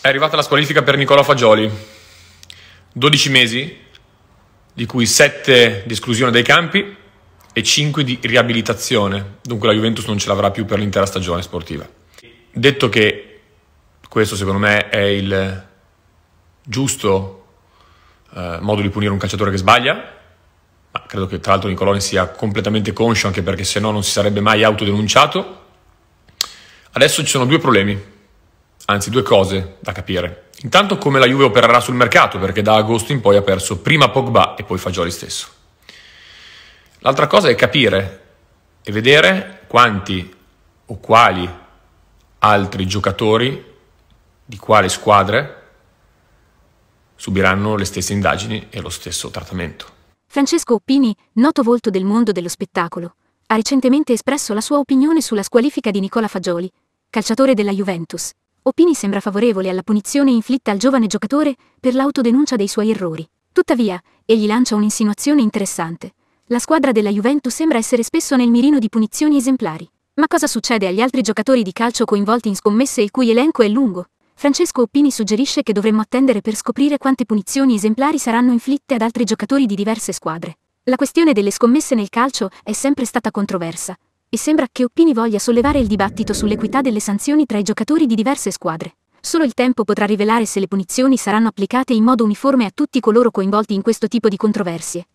È arrivata la squalifica per Nicola Fagioli. 12 mesi, di cui 7 di esclusione dai campi e 5 di riabilitazione. Dunque la Juventus non ce l'avrà più per l'intera stagione sportiva. Detto che questo secondo me è il giusto eh, modo di punire un calciatore che sbaglia, ma credo che tra l'altro Nicolò ne sia completamente conscio anche perché se no non si sarebbe mai autodenunciato. Adesso ci sono due problemi anzi due cose da capire. Intanto come la Juve opererà sul mercato, perché da agosto in poi ha perso prima Pogba e poi Fagioli stesso. L'altra cosa è capire e vedere quanti o quali altri giocatori di quale squadre subiranno le stesse indagini e lo stesso trattamento. Francesco Oppini, noto volto del mondo dello spettacolo, ha recentemente espresso la sua opinione sulla squalifica di Nicola Fagioli, calciatore della Juventus, Opini sembra favorevole alla punizione inflitta al giovane giocatore per l'autodenuncia dei suoi errori. Tuttavia, egli lancia un'insinuazione interessante. La squadra della Juventus sembra essere spesso nel mirino di punizioni esemplari. Ma cosa succede agli altri giocatori di calcio coinvolti in scommesse il cui elenco è lungo? Francesco Opini suggerisce che dovremmo attendere per scoprire quante punizioni esemplari saranno inflitte ad altri giocatori di diverse squadre. La questione delle scommesse nel calcio è sempre stata controversa, e sembra che Oppini voglia sollevare il dibattito sull'equità delle sanzioni tra i giocatori di diverse squadre. Solo il tempo potrà rivelare se le punizioni saranno applicate in modo uniforme a tutti coloro coinvolti in questo tipo di controversie.